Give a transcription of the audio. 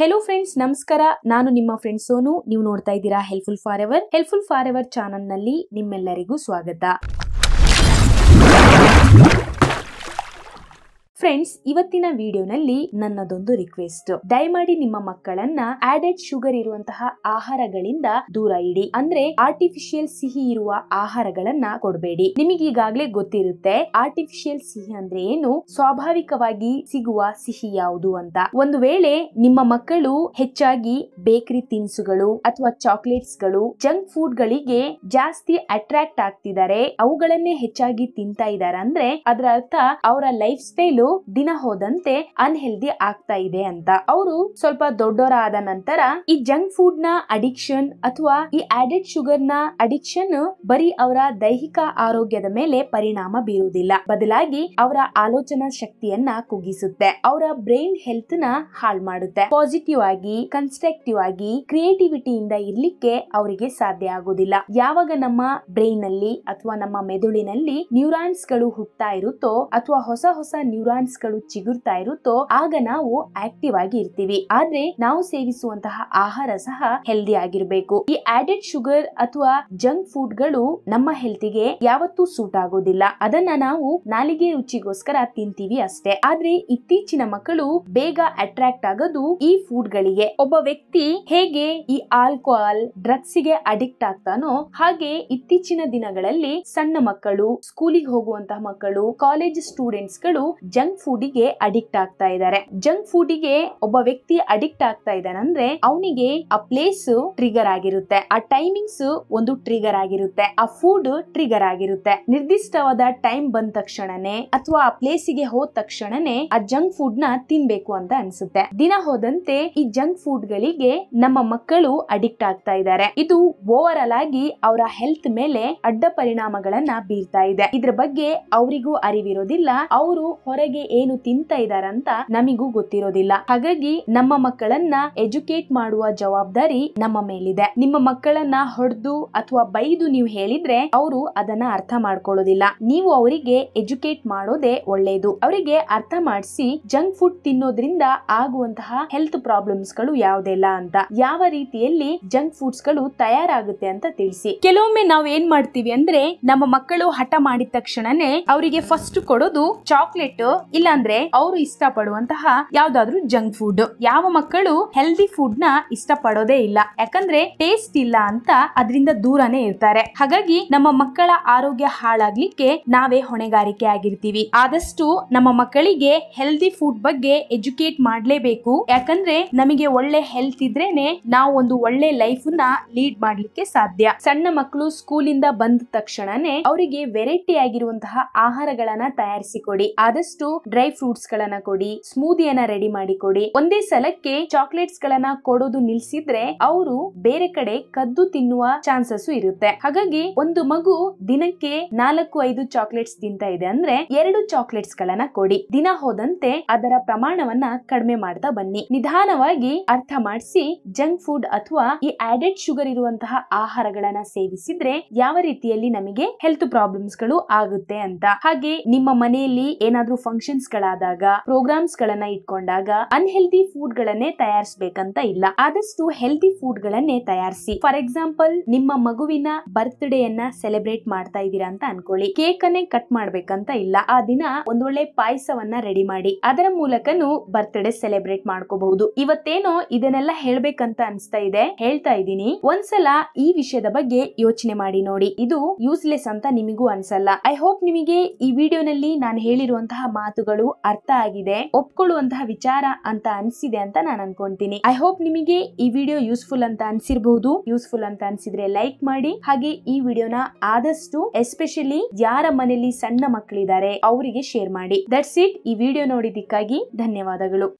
hello friends ನಮಸ್ಕಾರ ನಾನು ನಿಮ್ಮ ಫ್ರೆಂಡ್ ಸೋನು ನೀವು ನೋಡ್ತಾ ಇದ್ದೀರಾ helpful forever helpful forever ಚಾನಲ್ನಲ್ಲಿ ನಿಮ್ಮೆಲ್ಲರಿಗೂ ಸ್ವಾಗತ ಫ್ರೆಂಡ್ಸ್ ಇವತ್ತಿನ ವಿಡಿಯೋನಲ್ಲಿ ನನ್ನದೊಂದು ರಿಕ್ವೆಸ್ಟ್ ದಯಮಾಡಿ ನಿಮ್ಮ ಮಕ್ಕಳನ್ನ ಆಡೆಡ್ ಶುಗರ್ ಇರುವಂತಹ ಆಹಾರಗಳಿಂದ ದೂರ ಇಡಿ ಅಂದ್ರೆ ಆರ್ಟಿಫಿಷಿಯಲ್ ಸಿಹಿ ಇರುವ ಆಹಾರಗಳನ್ನ ಕೊಡಬೇಡಿ ಈಗಾಗ್ಲೇ ಗೊತ್ತಿರುತ್ತೆ ಆರ್ಟಿಫಿಷಿಯಲ್ ಸಿಹಿ ಅಂದ್ರೆ ಏನು ಸ್ವಾಭಾವಿಕವಾಗಿ ಸಿಗುವ ಸಿಹಿ ಯಾವುದು ಅಂತ ಒಂದು ವೇಳೆ ನಿಮ್ಮ ಮಕ್ಕಳು ಹೆಚ್ಚಾಗಿ ಬೇಕರಿ ತಿನಿಸುಗಳು ಅಥವಾ ಚಾಕ್ಲೇಟ್ಸ್ ಗಳು ಜಂಕ್ ಫುಡ್ ಗಳಿಗೆ ಜಾಸ್ತಿ ಅಟ್ರಾಕ್ಟ್ ಆಗ್ತಿದ್ದಾರೆ ಅವುಗಳನ್ನೇ ಹೆಚ್ಚಾಗಿ ತಿಂತಾ ಇದ್ದಾರೆ ಅಂದ್ರೆ ಅದರ ಅರ್ಥ ಅವರ ಲೈಫ್ ಸ್ಟೈಲು ದಿನ ಹೋದಂತೆ ಅನ್ಹೆಲ್ದಿ ಆಗ್ತಾ ಇದೆ ಅಂತ ಅವರು ಸ್ವಲ್ಪ ದೊಡ್ಡವರಾದ ನಂತರ ಈ ಜಂಕ್ ಫುಡ್ ನ ಅಡಿಕ್ಷನ್ ಅಥವಾ ಈ ಆಡೆಡ್ ಶುಗರ್ ನ ಅಡಿಕ್ಷನ್ ಬರೀ ಅವರ ದೈಹಿಕ ಆರೋಗ್ಯದ ಮೇಲೆ ಪರಿಣಾಮ ಬೀರುವುದಿಲ್ಲ ಬದಲಾಗಿ ಅವರ ಆಲೋಚನಾ ಶಕ್ತಿಯನ್ನ ಕುಗ್ಗಿಸುತ್ತೆ ಅವರ ಬ್ರೈನ್ ಹೆಲ್ತ್ ನ ಹಾಳು ಮಾಡುತ್ತೆ ಪಾಸಿಟಿವ್ ಆಗಿ ಕನ್ಸ್ಟ್ರಕ್ಟಿವ್ ಆಗಿ ಕ್ರಿಯೇಟಿವಿಟಿಯಿಂದ ಇರ್ಲಿಕ್ಕೆ ಅವರಿಗೆ ಸಾಧ್ಯ ಆಗೋದಿಲ್ಲ ಯಾವಾಗ ನಮ್ಮ ಬ್ರೈನ್ ನಲ್ಲಿ ಅಥವಾ ನಮ್ಮ ಮೆದುಳಿನಲ್ಲಿ ನ್ಯೂರಾನ್ಸ್ ಗಳು ಹುಟ್ಟಾ ಇರುತ್ತೋ ಅಥವಾ ಹೊಸ ಹೊಸ ನ್ಯೂರಾನ್ ಹಾರ್ಮೋನ್ಸ್ ಚಿಗುರ್ತಾ ಇರುತ್ತೋ ಆಗ ನಾವು ಆಕ್ಟಿವ್ ಆಗಿ ಇರ್ತೀವಿ ಆದ್ರೆ ನಾವು ಸೇವಿಸುವಂತಹ ಆಹಾರ ಸಹ ಹೆಲ್ದಿ ಆಗಿರ್ಬೇಕು ಈ ಆಡೆಡ್ ಶುಗರ್ ಅಥವಾ ಜಂಕ್ ಫುಡ್ ಗಳು ನಮ್ಮ ಹೆಲ್ತ್ ಗೆ ಯಾವತ್ತೂ ಸೂಟ್ ಆಗೋದಿಲ್ಲ ಅದನ್ನ ನಾವು ನಾಲಿಗೆ ರುಚಿಗೋಸ್ಕರ ತಿಂತೀವಿ ಅಷ್ಟೇ ಆದ್ರೆ ಇತ್ತೀಚಿನ ಮಕ್ಕಳು ಬೇಗ ಅಟ್ರಾಕ್ಟ್ ಆಗೋದು ಈ ಫುಡ್ ಗಳಿಗೆ ಒಬ್ಬ ವ್ಯಕ್ತಿ ಹೇಗೆ ಈ ಆಲ್ಕೋಹಾಲ್ ಡ್ರಗ್ಸ್ ಗೆ ಅಡಿಕ್ಟ್ ಆಗ್ತಾನೋ ಹಾಗೆ ಇತ್ತೀಚಿನ ದಿನಗಳಲ್ಲಿ ಸಣ್ಣ ಮಕ್ಕಳು ಸ್ಕೂಲಿಗೆ ಹೋಗುವಂತಹ ಮಕ್ಕಳು ಕಾಲೇಜ್ ಸ್ಟೂಡೆಂಟ್ಸ್ ಗಳು ಜಂಕ್ ಜಂಕ್ ಫುಡ್ಗೆ ಅಡಿಕ್ಟ್ ಆಗ್ತಾ ಇದ್ದಾರೆ ಜಂಕ್ ಫುಡ್ಗೆ ಒಬ್ಬ ವ್ಯಕ್ತಿ ಅಡಿಕ್ಟ್ ಆಗ್ತಾ ಇದ್ದಾನಂದ್ರೆ ಅವನಿಗೆ ಆ ಪ್ಲೇಸ್ ಟ್ರಿಗರ್ ಆಗಿರುತ್ತೆ ಆ ಟೈಮಿಂಗ್ಸ್ ಒಂದು ಟ್ರಿಗರ್ ಆಗಿರುತ್ತೆ ಆ ಫುಡ್ ಟ್ರಿಗರ್ ಆಗಿರುತ್ತೆ ನಿರ್ದಿಷ್ಟವಾದ ಟೈಮ್ ಬಂದ ತಕ್ಷಣನೇ ಅಥವಾ ಆ ಪ್ಲೇಸಿಗೆ ಹೋದ ತಕ್ಷಣನೆ ಆ ಜಂಕ್ ಫುಡ್ ನ ತಿನ್ಬೇಕು ಅಂತ ಅನ್ಸುತ್ತೆ ದಿನ ಹೋದಂತೆ ಈ ಜಂಕ್ ಫುಡ್ ಗಳಿಗೆ ನಮ್ಮ ಮಕ್ಕಳು ಅಡಿಕ್ಟ್ ಆಗ್ತಾ ಇದ್ದಾರೆ ಇದು ಓವರ್ ಆಲ್ ಆಗಿ ಅವರ ಹೆಲ್ತ್ ಮೇಲೆ ಅಡ್ಡ ಪರಿಣಾಮಗಳನ್ನ ಬೀರ್ತಾ ಇದೆ ಇದ್ರ ಬಗ್ಗೆ ಅವರಿಗೂ ಅರಿವಿರೋದಿಲ್ಲ ಅವರು ಹೊರಗೆ ಮಕ್ಕಳಿಗೆ ಏನು ತಿಂತ ಇದಾರಂತ ನಮಿಗೂ ಗೊತ್ತಿರೋದಿಲ್ಲ ಹಾಗಾಗಿ ನಮ್ಮ ಮಕ್ಕಳನ್ನ ಎಜುಕೇಟ್ ಮಾಡುವ ಜವಾಬ್ದಾರಿ ನಮ್ಮ ಮೇಲಿದೆ ನಿಮ್ಮ ಮಕ್ಕಳನ್ನ ಹೊಡೆದು ಅಥವಾ ಬೈದು ನೀವು ಹೇಳಿದ್ರೆ ಅವರು ಅದನ್ನ ಅರ್ಥ ಮಾಡ್ಕೊಳ್ಳೋದಿಲ್ಲ ನೀವು ಅವರಿಗೆ ಎಜುಕೇಟ್ ಮಾಡೋದೇ ಒಳ್ಳೇದು ಅವರಿಗೆ ಅರ್ಥ ಮಾಡಿಸಿ ಜಂಕ್ ಫುಡ್ ತಿನ್ನೋದ್ರಿಂದ ಆಗುವಂತಹ ಹೆಲ್ತ್ ಪ್ರಾಬ್ಲಮ್ಸ್ ಗಳು ಯಾವ್ದೆಲ್ಲ ಅಂತ ಯಾವ ರೀತಿಯಲ್ಲಿ ಜಂಕ್ ಫುಡ್ಸ್ ಗಳು ತಯಾರಾಗುತ್ತೆ ಅಂತ ತಿಳಿಸಿ ಕೆಲವೊಮ್ಮೆ ನಾವ್ ಏನ್ ಮಾಡ್ತೀವಿ ಅಂದ್ರೆ ನಮ್ಮ ಮಕ್ಕಳು ಹಠ ಮಾಡಿದ ತಕ್ಷಣನೇ ಅವರಿಗೆ ಫಸ್ಟ್ ಕೊಡೋದು ಚಾಕ್ಲೇಟ್ ಇಲ್ಲಾಂದ್ರೆ ಅವರು ಇಷ್ಟ ಪಡುವಂತಹ ಯಾವ್ದಾದ್ರು ಜಂಕ್ ಫುಡ್ ಯಾವ ಮಕ್ಕಳು ಹೆಲ್ದಿ ಫುಡ್ ನ ಇಷ್ಟ ಪಡೋದೇ ಇಲ್ಲ ಯಾಕಂದ್ರೆ ಟೇಸ್ಟ್ ಇಲ್ಲ ಅಂತ ಅದರಿಂದ ದೂರನೇ ಇರ್ತಾರೆ ಹಾಗಾಗಿ ನಮ್ಮ ಮಕ್ಕಳ ಆರೋಗ್ಯ ಹಾಳಾಗ್ಲಿಕ್ಕೆ ನಾವೇ ಹೊಣೆಗಾರಿಕೆ ಆಗಿರ್ತೀವಿ ಆದಷ್ಟು ನಮ್ಮ ಮಕ್ಕಳಿಗೆ ಹೆಲ್ದಿ ಫುಡ್ ಬಗ್ಗೆ ಎಜುಕೇಟ್ ಮಾಡ್ಲೇಬೇಕು ಯಾಕಂದ್ರೆ ನಮಗೆ ಒಳ್ಳೆ ಹೆಲ್ತ್ ಇದ್ರೇನೆ ನಾವು ಒಂದು ಒಳ್ಳೆ ಲೈಫ್ ನ ಲೀಡ್ ಮಾಡ್ಲಿಕ್ಕೆ ಸಾಧ್ಯ ಸಣ್ಣ ಮಕ್ಕಳು ಸ್ಕೂಲ್ ಇಂದ ಬಂದ ತಕ್ಷಣನೇ ಅವರಿಗೆ ವೆರೈಟಿ ಆಗಿರುವಂತಹ ಆಹಾರಗಳನ್ನ ತಯಾರಿಸಿ ಕೊಡಿ ಆದಷ್ಟು ಡ್ರೈ ಫ್ರೂಟ್ಸ್ ಗಳನ್ನ ಕೊಡಿ ಸ್ಮೂದಿಯನ್ನ ರೆಡಿ ಮಾಡಿ ಕೊಡಿ ಒಂದೇ ಸಲಕ್ಕೆ ಚಾಕ್ಲೇಟ್ಸ್ ಗಳನ್ನ ಕೊಡೋದು ನಿಲ್ಸಿದ್ರೆ ಅವರು ಬೇರೆ ಕಡೆ ಕದ್ದು ತಿನ್ನುವ ಚಾನ್ಸಸ್ ಇರುತ್ತೆ ಹಾಗಾಗಿ ಒಂದು ಮಗು ದಿನಕ್ಕೆ ನಾಲ್ಕು ಐದು ಚಾಕ್ಲೇಟ್ಸ್ ತಿಂತ ಇದೆ ಅಂದ್ರೆ ಎರಡು ಚಾಕ್ಲೇಟ್ಸ್ ಗಳನ್ನ ಕೊಡಿ ದಿನ ಹೋದಂತೆ ಅದರ ಪ್ರಮಾಣವನ್ನ ಕಡಿಮೆ ಮಾಡ್ತಾ ಬನ್ನಿ ನಿಧಾನವಾಗಿ ಅರ್ಥ ಮಾಡಿಸಿ ಜಂಕ್ ಫುಡ್ ಅಥವಾ ಈ ಆಡೆಡ್ ಶುಗರ್ ಇರುವಂತಹ ಆಹಾರಗಳನ್ನ ಸೇವಿಸಿದ್ರೆ ಯಾವ ರೀತಿಯಲ್ಲಿ ನಮಗೆ ಹೆಲ್ತ್ ಪ್ರಾಬ್ಲಮ್ಸ್ ಗಳು ಆಗುತ್ತೆ ಅಂತ ಹಾಗೆ ನಿಮ್ಮ ಮನೆಯಲ್ಲಿ ಏನಾದ್ರೂ ಫಂಕ್ಷನ್ ಫಂಕ್ಷನ್ಸ್ ಗಳಾದಾಗ ಪ್ರೋಗ್ರಾಮ್ಸ್ ಗಳನ್ನ ಇಟ್ಕೊಂಡಾಗ ಅನ್ಹೆಲ್ದಿ ಫುಡ್ ಗಳನ್ನೇ ತಯಾರಿಸಬೇಕಂತ ಇಲ್ಲ ಆದಷ್ಟು ಹೆಲ್ದಿ ಫುಡ್ ಗಳನ್ನೇ ತಯಾರಿಸಿ ಫಾರ್ ಎಕ್ಸಾಂಪಲ್ ನಿಮ್ಮ ಮಗುವಿನ ಬರ್ತ್ ಯನ್ನ ಸೆಲೆಬ್ರೇಟ್ ಮಾಡ್ತಾ ಇದ್ದೀರಾ ಅಂತ ಅನ್ಕೊಳ್ಳಿ ಕೇಕ್ ಅನ್ನೇ ಕಟ್ ಮಾಡ್ಬೇಕಂತ ಇಲ್ಲ ಆ ದಿನ ಒಂದೊಳ್ಳೆ ಪಾಯಸವನ್ನ ರೆಡಿ ಮಾಡಿ ಅದರ ಮೂಲಕನು ಬರ್ತ್ ಸೆಲೆಬ್ರೇಟ್ ಮಾಡ್ಕೋಬಹುದು ಇವತ್ತೇನೋ ಇದನ್ನೆಲ್ಲ ಹೇಳ್ಬೇಕಂತ ಅನ್ಸ್ತಾ ಇದೆ ಹೇಳ್ತಾ ಇದ್ದೀನಿ ಒಂದ್ಸಲ ಈ ವಿಷಯದ ಬಗ್ಗೆ ಯೋಚನೆ ಮಾಡಿ ನೋಡಿ ಇದು ಯೂಸ್ಲೆಸ್ ಅಂತ ನಿಮಗೂ ಅನ್ಸಲ್ಲ ಐ ಹೋಪ್ ನಿಮಗೆ ಈ ವಿಡಿಯೋನಲ್ಲಿ ನಾನು ಹೇಳಿರುವಂತಹ ಮಾತು ಮಾತುಗಳು ಅರ್ಥ ಆಗಿದೆ ಒಪ್ಕೊಳ್ಳುವಂತಹ ವಿಚಾರ ಅಂತ ಅನ್ಸಿದೆ ಅಂತ ನಾನು ಅನ್ಕೊಂತೀನಿ ಐ ಹೋಪ್ ನಿಮಗೆ ಈ ವಿಡಿಯೋ ಯೂಸ್ಫುಲ್ ಅಂತ ಅನ್ಸಿರ್ಬಹುದು ಯೂಸ್ಫುಲ್ ಅಂತ ಅನ್ಸಿದ್ರೆ ಲೈಕ್ ಮಾಡಿ ಹಾಗೆ ಈ ವಿಡಿಯೋನ ಆದಷ್ಟು ಎಸ್ಪೆಷಲಿ ಯಾರ ಮನೆಯಲ್ಲಿ ಸಣ್ಣ ಮಕ್ಕಳಿದ್ದಾರೆ ಅವರಿಗೆ ಶೇರ್ ಮಾಡಿ ದಟ್ಸ್ ಇಟ್ ಈ ವಿಡಿಯೋ ನೋಡಿದ್ದಕ್ಕಾಗಿ ಧನ್ಯವಾದಗಳು